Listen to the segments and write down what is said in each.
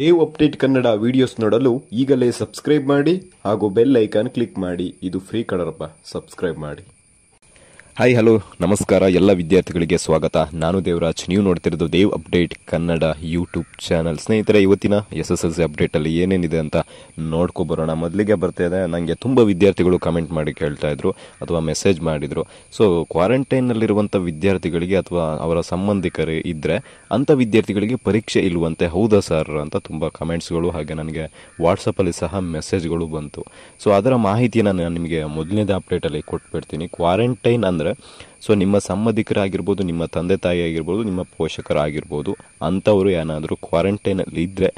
Dev update Kannada videos ನೋಡಲು ಈಗಲೇ subscribe ಮಾಡಿ ಹಾಗೂ ಬೆಲ್ ಐಕಾನ್ ಕ್ಲಿಕ್ ಮಾಡಿ ಇದು ಫ್ರೀ ಕಡರಪ್ಪ ಸಬ್ಸ್ಕ್ರೈಬ್ ಮಾಡಿ ಹಾಯ್ ಹಲೋ ನಮಸ್ಕಾರ ಎಲ್ಲ ವಿದ್ಯಾರ್ಥಿಗಳಿಗೆ ಸ್ವಾಗತ ನಾನು ದೇವರಾಜ್ ನೀವು ನೋಡ್ತಿರೋದು Dev update Kannada YouTube channel ಸ್ನೇಹಿತರೆ ಇವತ್ತಿನ ಎಸ್ ಎಸ್ ಎಲ್ ಸಿ ಅಪ್ಡೇಟಲ್ಲಿ ಏನೇನಿದೆ ಅಂತ ನೋಡ್ಕೊಬರೋಣ ಮೊದಲಿಗೆ ಬರ್ತಾ ಇದೆ ನನಗೆ ತುಂಬ ವಿದ್ಯಾರ್ಥಿಗಳು ಕಮೆಂಟ್ ಮಾಡಿ ಕೇಳ್ತಾ ಇದ್ರು ಅಥವಾ ಮೆಸೇಜ್ ಮಾಡಿದರು ಸೊ ಕ್ವಾರಂಟೈನಲ್ಲಿರುವಂಥ ವಿದ್ಯಾರ್ಥಿಗಳಿಗೆ ಅಥವಾ ಅವರ ಸಂಬಂಧಿಕರು ಇದ್ದರೆ ಅಂಥ ವಿದ್ಯಾರ್ಥಿಗಳಿಗೆ ಪರೀಕ್ಷೆ ಇಲ್ಲುವಂತೆ ಹೌದಾ ಸರ್ ಅಂತ ತುಂಬ ಕಮೆಂಟ್ಸ್ಗಳು ಹಾಗೆ ನನಗೆ ವಾಟ್ಸಪ್ಪಲ್ಲಿ ಸಹ ಮೆಸೇಜ್ಗಳು ಬಂತು ಸೊ ಅದರ ಮಾಹಿತಿಯನ್ನು ನಾನು ನಿಮಗೆ ಮೊದಲನೇದೇ ಅಪ್ಡೇಟಲ್ಲಿ ಕೊಟ್ಬಿಡ್ತೀನಿ ಕ್ವಾರಂಟೈನ್ ಅಂದರೆ ಅಂತಂದರೆ ಸೊ ನಿಮ್ಮ ಸಂಬಂಧಿಕರಾಗಿರ್ಬೋದು ನಿಮ್ಮ ತಂದೆ ತಾಯಿ ಆಗಿರ್ಬೋದು ನಿಮ್ಮ ಪೋಷಕರಾಗಿರ್ಬೋದು ಅಂಥವರು ಏನಾದರೂ ಕ್ವಾರಂಟೈನಲ್ಲಿ ಇದ್ದರೆ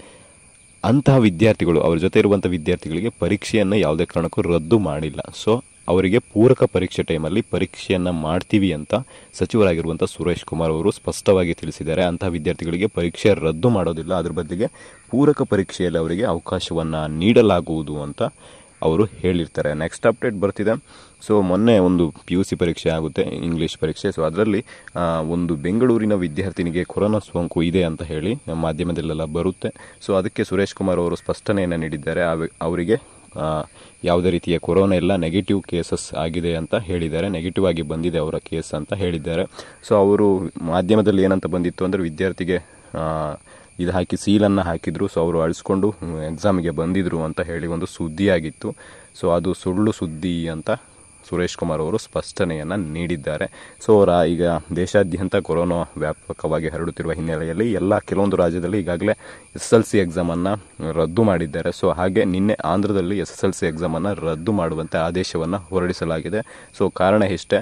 ಅಂತಹ ವಿದ್ಯಾರ್ಥಿಗಳು ಅವ್ರ ಜೊತೆ ಇರುವಂಥ ವಿದ್ಯಾರ್ಥಿಗಳಿಗೆ ಪರೀಕ್ಷೆಯನ್ನು ಯಾವುದೇ ಕಾರಣಕ್ಕೂ ರದ್ದು ಮಾಡಿಲ್ಲ ಸೊ ಅವರಿಗೆ ಪೂರಕ ಪರೀಕ್ಷೆ ಟೈಮಲ್ಲಿ ಪರೀಕ್ಷೆಯನ್ನು ಮಾಡ್ತೀವಿ ಅಂತ ಸಚಿವರಾಗಿರುವಂಥ ಸುರೇಶ್ ಕುಮಾರ್ ಅವರು ಸ್ಪಷ್ಟವಾಗಿ ತಿಳಿಸಿದ್ದಾರೆ ಅಂತಹ ವಿದ್ಯಾರ್ಥಿಗಳಿಗೆ ಪರೀಕ್ಷೆ ರದ್ದು ಮಾಡೋದಿಲ್ಲ ಅದ್ರ ಬದಲಿಗೆ ಪೂರಕ ಪರೀಕ್ಷೆಯಲ್ಲಿ ಅವರಿಗೆ ಅವಕಾಶವನ್ನು ನೀಡಲಾಗುವುದು ಅಂತ ಅವರು ಹೇಳಿರ್ತಾರೆ ನೆಕ್ಸ್ಟ್ ಅಪ್ಡೇಟ್ ಬರ್ತಿದೆ ಸೊ ಮೊನ್ನೆ ಒಂದು ಪಿ ಯು ಸಿ ಪರೀಕ್ಷೆ ಆಗುತ್ತೆ ಇಂಗ್ಲೀಷ್ ಪರೀಕ್ಷೆ ಸೊ ಅದರಲ್ಲಿ ಒಂದು ಬೆಂಗಳೂರಿನ ವಿದ್ಯಾರ್ಥಿನಿಗೆ ಕೊರೋನಾ ಸೋಂಕು ಇದೆ ಅಂತ ಹೇಳಿ ಮಾಧ್ಯಮದಲ್ಲೆಲ್ಲ ಬರುತ್ತೆ ಸೊ ಅದಕ್ಕೆ ಸುರೇಶ್ ಕುಮಾರ್ ಅವರು ಸ್ಪಷ್ಟನೆಯನ್ನು ನೀಡಿದ್ದಾರೆ ಅವರಿಗೆ ಯಾವುದೇ ರೀತಿಯ ಕೊರೋನಾ ಎಲ್ಲ ನೆಗೆಟಿವ್ ಕೇಸಸ್ ಆಗಿದೆ ಅಂತ ಹೇಳಿದ್ದಾರೆ ನೆಗೆಟಿವ್ ಆಗಿ ಬಂದಿದೆ ಅವರ ಕೇಸ್ ಅಂತ ಹೇಳಿದ್ದಾರೆ ಸೊ ಅವರು ಮಾಧ್ಯಮದಲ್ಲಿ ಏನಂತ ಬಂದಿತ್ತು ಅಂದರೆ ವಿದ್ಯಾರ್ಥಿಗೆ ಇದು ಹಾಕಿ ಸೀಲನ್ನು ಹಾಕಿದರು ಸೊ ಅವರು ಅಳಿಸ್ಕೊಂಡು ಎಕ್ಸಾಮಿಗೆ ಬಂದಿದ್ದರು ಅಂತ ಹೇಳಿ ಒಂದು ಸುದ್ದಿಯಾಗಿತ್ತು ಸೊ ಅದು ಸುಳ್ಳು ಸುದ್ದಿ ಅಂತ ಸುರೇಶ್ ಕುಮಾರ್ ಅವರು ಸ್ಪಷ್ಟನೆಯನ್ನು ನೀಡಿದ್ದಾರೆ ಸೊ ಅವರ ಈಗ ದೇಶಾದ್ಯಂತ ಕೊರೋನಾ ವ್ಯಾಪಕವಾಗಿ ಹರಡುತ್ತಿರುವ ಹಿನ್ನೆಲೆಯಲ್ಲಿ ಎಲ್ಲ ಕೆಲವೊಂದು ರಾಜ್ಯದಲ್ಲಿ ಈಗಾಗಲೇ ಎಸ್ ಎಲ್ ಸಿ ಎಕ್ಸಾಮನ್ನು ರದ್ದು ಮಾಡಿದ್ದಾರೆ ಸೊ ಹಾಗೆ ನಿನ್ನೆ ಆಂಧ್ರದಲ್ಲಿ ಎಸ್ ಎಸ್ ಎಲ್ ಸಿ ಎಕ್ಸಾಮನ್ನು ರದ್ದು ಮಾಡುವಂತೆ ಆದೇಶವನ್ನು ಹೊರಡಿಸಲಾಗಿದೆ ಸೊ ಕಾರಣ ಇಷ್ಟೇ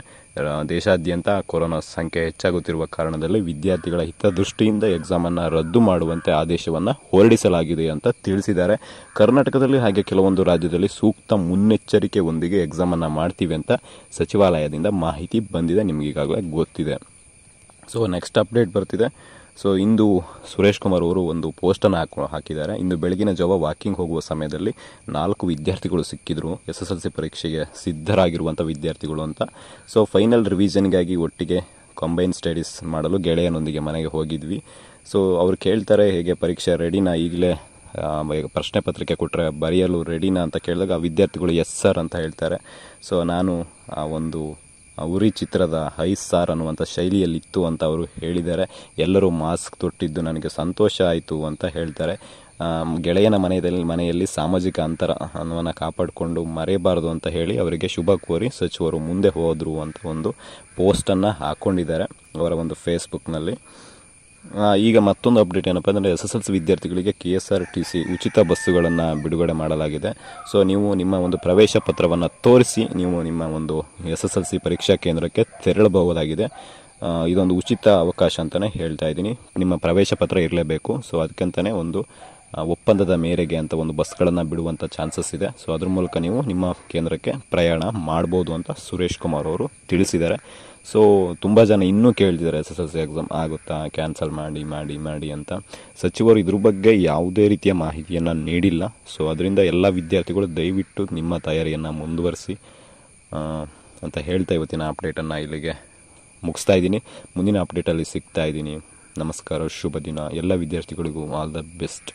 ದೇಶಾದ್ಯಂತ ಕೊರೋನಾ ಸಂಖ್ಯೆ ಹೆಚ್ಚಾಗುತ್ತಿರುವ ಕಾರಣದಲ್ಲಿ ವಿದ್ಯಾರ್ಥಿಗಳ ಹಿತದೃಷ್ಟಿಯಿಂದ ಎಕ್ಸಾಮನ್ನು ರದ್ದು ಮಾಡುವಂತೆ ಆದೇಶವನ್ನು ಹೊರಡಿಸಲಾಗಿದೆ ಅಂತ ತಿಳಿಸಿದ್ದಾರೆ ಕರ್ನಾಟಕದಲ್ಲಿ ಹಾಗೆ ಕೆಲವೊಂದು ರಾಜ್ಯದಲ್ಲಿ ಸೂಕ್ತ ಮುನ್ನೆಚ್ಚರಿಕೆಯೊಂದಿಗೆ ಒಂದಿಗೆ ಎಕ್ಸಾಮನ್ನು ಮಾಡ್ತೀವಿ ಅಂತ ಸಚಿವಾಲಯದಿಂದ ಮಾಹಿತಿ ಬಂದಿದೆ ನಿಮಗೀಗಾಗಲೇ ಗೊತ್ತಿದೆ ಸೊ ನೆಕ್ಸ್ಟ್ ಅಪ್ಡೇಟ್ ಬರ್ತಿದೆ ಸೊ ಇಂದು ಸುರೇಶ್ ಕುಮಾರ್ ಅವರು ಒಂದು ಪೋಸ್ಟನ್ನು ಹಾಕಿ ಹಾಕಿದ್ದಾರೆ ಇಂದು ಬೆಳಗಿನ ಜಾವ ವಾಕಿಂಗ್ ಹೋಗುವ ಸಮಯದಲ್ಲಿ ನಾಲ್ಕು ವಿದ್ಯಾರ್ಥಿಗಳು ಸಿಕ್ಕಿದ್ರು ಎಸ್ ಎಸ್ ಎಲ್ ಸಿ ಪರೀಕ್ಷೆಗೆ ಸಿದ್ಧರಾಗಿರುವಂಥ ವಿದ್ಯಾರ್ಥಿಗಳು ಅಂತ ಸೊ ಫೈನಲ್ ರಿವಿಷನ್ಗಾಗಿ ಒಟ್ಟಿಗೆ ಕಂಬೈನ್ ಸ್ಟಡೀಸ್ ಮಾಡಲು ಗೆಳೆಯನೊಂದಿಗೆ ಮನೆಗೆ ಹೋಗಿದ್ವಿ ಸೊ ಅವ್ರು ಕೇಳ್ತಾರೆ ಹೇಗೆ ಪರೀಕ್ಷೆ ರೆಡಿನಾ ಈಗಲೇ ಪ್ರಶ್ನೆ ಪತ್ರಿಕೆ ಕೊಟ್ಟರೆ ಬರೆಯಲು ರೆಡಿನಾ ಅಂತ ಕೇಳಿದಾಗ ಆ ವಿದ್ಯಾರ್ಥಿಗಳು ಎಸ್ ಸರ್ ಅಂತ ಹೇಳ್ತಾರೆ ಸೊ ನಾನು ಆ ಒಂದು ಉರಿ ಚಿತ್ರದ ಹೈ ಸಾರ್ ಅನ್ನುವಂಥ ಶೈಲಿಯಲ್ಲಿತ್ತು ಅಂತ ಅವರು ಹೇಳಿದ್ದಾರೆ ಎಲ್ಲರೂ ಮಾಸ್ಕ್ ತೊಟ್ಟಿದ್ದು ನನಗೆ ಸಂತೋಷ ಆಯಿತು ಅಂತ ಹೇಳ್ತಾರೆ ಗೆಳೆಯನ ಮನೆಯಲ್ಲಿ ಮನೆಯಲ್ಲಿ ಸಾಮಾಜಿಕ ಅಂತರವನ್ನು ಕಾಪಾಡಿಕೊಂಡು ಮರೆಯಬಾರದು ಅಂತ ಹೇಳಿ ಅವರಿಗೆ ಶುಭ ಕೋರಿ ಸಚಿವರು ಮುಂದೆ ಹೋದರು ಅಂತ ಒಂದು ಪೋಸ್ಟನ್ನು ಹಾಕ್ಕೊಂಡಿದ್ದಾರೆ ಅವರ ಒಂದು ಫೇಸ್ಬುಕ್ನಲ್ಲಿ ಈಗ ಮತ್ತೊಂದು ಅಪ್ಡೇಟ್ ಏನಪ್ಪ ಅಂದರೆ ಎಸ್ ಎಸ್ ಎಲ್ ಸಿ ವಿದ್ಯಾರ್ಥಿಗಳಿಗೆ K S R T C ಉಚಿತ ಬಸ್ಸುಗಳನ್ನು ಬಿಡುಗಡೆ ಮಾಡಲಾಗಿದೆ ಸೊ ನೀವು ನಿಮ್ಮ ಒಂದು ಪ್ರವೇಶ ಪತ್ರವನ್ನು ತೋರಿಸಿ ನೀವು ನಿಮ್ಮ ಒಂದು ಎಸ್ ಎಸ್ ಎಲ್ ಸಿ ಪರೀಕ್ಷಾ ಕೇಂದ್ರಕ್ಕೆ ತೆರಳಬಹುದಾಗಿದೆ ಇದೊಂದು ಉಚಿತ ಅವಕಾಶ ಅಂತಲೇ ಹೇಳ್ತಾ ಇದ್ದೀನಿ ನಿಮ್ಮ ಪ್ರವೇಶ ಪತ್ರ ಇರಲೇಬೇಕು ಸೊ ಅದಕ್ಕಂತಲೇ ಒಂದು ಒಪ್ಪಂದದ ಮೇರೆಗೆ ಅಂತ ಒಂದು ಬಸ್ಗಳನ್ನು ಬಿಡುವಂಥ ಚಾನ್ಸಸ್ ಇದೆ ಸೊ ಅದ್ರ ಮೂಲಕ ನೀವು ನಿಮ್ಮ ಕೇಂದ್ರಕ್ಕೆ ಪ್ರಯಾಣ ಮಾಡ್ಬೋದು ಅಂತ ಸುರೇಶ್ ಕುಮಾರ್ ಅವರು ತಿಳಿಸಿದ್ದಾರೆ ಸೊ ತುಂಬ ಜನ ಇನ್ನೂ ಕೇಳ್ತಿದ್ದಾರೆ S S L C exam ಆಗುತ್ತಾ ಕ್ಯಾನ್ಸಲ್ ಮಾಡಿ ಮಾಡಿ ಮಾಡಿ ಅಂತ ಸಚಿವರು ಇದ್ರ ಬಗ್ಗೆ ಯಾವುದೇ ರೀತಿಯ ಮಾಹಿತಿಯನ್ನು ನೀಡಿಲ್ಲ ಸೊ ಅದರಿಂದ ಎಲ್ಲ ವಿದ್ಯಾರ್ಥಿಗಳು ದಯವಿಟ್ಟು ನಿಮ್ಮ ತಯಾರಿಯನ್ನು ಮುಂದುವರಿಸಿ ಅಂತ ಹೇಳ್ತಾ ಇವತ್ತಿನ ಅಪ್ಡೇಟನ್ನು ಇಲ್ಲಿಗೆ ಮುಗಿಸ್ತಾ ಇದ್ದೀನಿ ಮುಂದಿನ ಅಪ್ಡೇಟಲ್ಲಿ ಸಿಗ್ತಾ ಇದ್ದೀನಿ ನಮಸ್ಕಾರ ಶುಭ ದಿನ ಎಲ್ಲ ವಿದ್ಯಾರ್ಥಿಗಳಿಗೂ ಆಲ್ ದ ಬೆಸ್ಟ್